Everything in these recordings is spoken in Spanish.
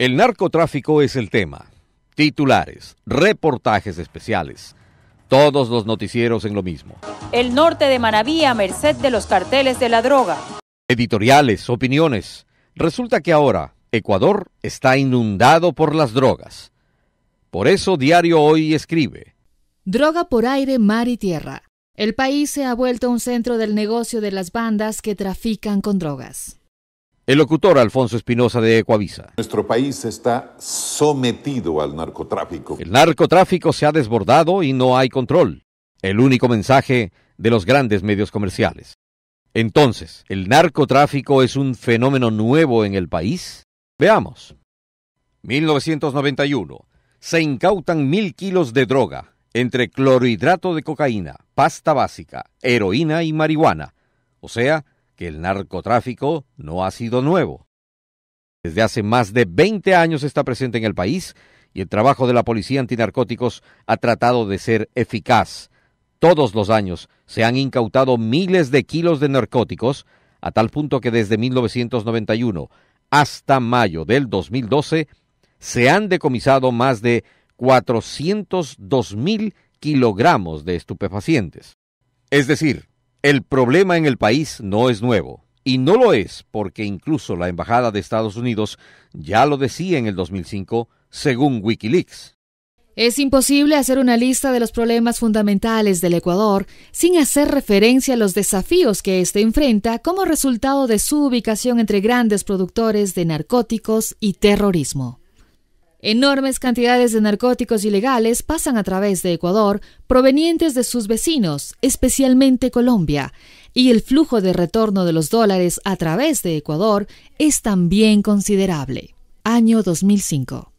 El narcotráfico es el tema. Titulares, reportajes especiales. Todos los noticieros en lo mismo. El norte de Manabí a merced de los carteles de la droga. Editoriales, opiniones. Resulta que ahora Ecuador está inundado por las drogas. Por eso Diario Hoy escribe. Droga por aire, mar y tierra. El país se ha vuelto un centro del negocio de las bandas que trafican con drogas. El locutor Alfonso Espinosa de Ecuavisa. Nuestro país está sometido al narcotráfico. El narcotráfico se ha desbordado y no hay control. El único mensaje de los grandes medios comerciales. Entonces, ¿el narcotráfico es un fenómeno nuevo en el país? Veamos. 1991. Se incautan mil kilos de droga, entre clorhidrato de cocaína, pasta básica, heroína y marihuana. O sea, que el narcotráfico no ha sido nuevo. Desde hace más de 20 años está presente en el país y el trabajo de la policía antinarcóticos ha tratado de ser eficaz. Todos los años se han incautado miles de kilos de narcóticos, a tal punto que desde 1991 hasta mayo del 2012 se han decomisado más de 402 mil kilogramos de estupefacientes. Es decir, el problema en el país no es nuevo, y no lo es porque incluso la Embajada de Estados Unidos ya lo decía en el 2005, según Wikileaks. Es imposible hacer una lista de los problemas fundamentales del Ecuador sin hacer referencia a los desafíos que éste enfrenta como resultado de su ubicación entre grandes productores de narcóticos y terrorismo. Enormes cantidades de narcóticos ilegales pasan a través de Ecuador, provenientes de sus vecinos, especialmente Colombia, y el flujo de retorno de los dólares a través de Ecuador es también considerable. Año 2005.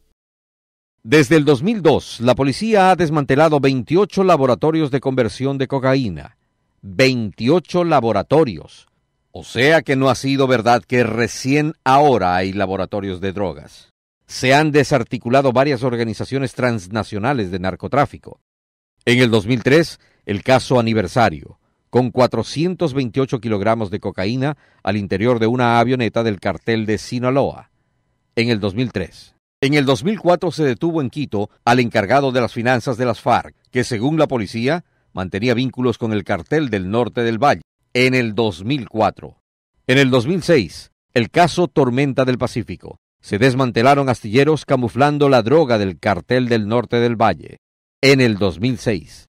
Desde el 2002, la policía ha desmantelado 28 laboratorios de conversión de cocaína. 28 laboratorios. O sea que no ha sido verdad que recién ahora hay laboratorios de drogas se han desarticulado varias organizaciones transnacionales de narcotráfico. En el 2003, el caso Aniversario, con 428 kilogramos de cocaína al interior de una avioneta del cartel de Sinaloa. En el 2003. En el 2004 se detuvo en Quito al encargado de las finanzas de las FARC, que según la policía mantenía vínculos con el cartel del norte del Valle. En el 2004. En el 2006, el caso Tormenta del Pacífico, se desmantelaron astilleros camuflando la droga del cartel del norte del valle en el 2006.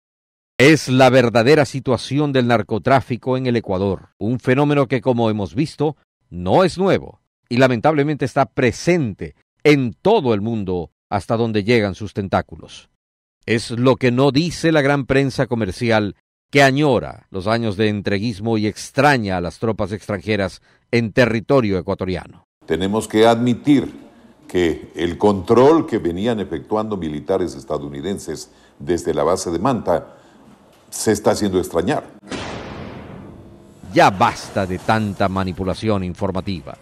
Es la verdadera situación del narcotráfico en el Ecuador, un fenómeno que como hemos visto no es nuevo y lamentablemente está presente en todo el mundo hasta donde llegan sus tentáculos. Es lo que no dice la gran prensa comercial que añora los años de entreguismo y extraña a las tropas extranjeras en territorio ecuatoriano tenemos que admitir que el control que venían efectuando militares estadounidenses desde la base de Manta se está haciendo extrañar. Ya basta de tanta manipulación informativa.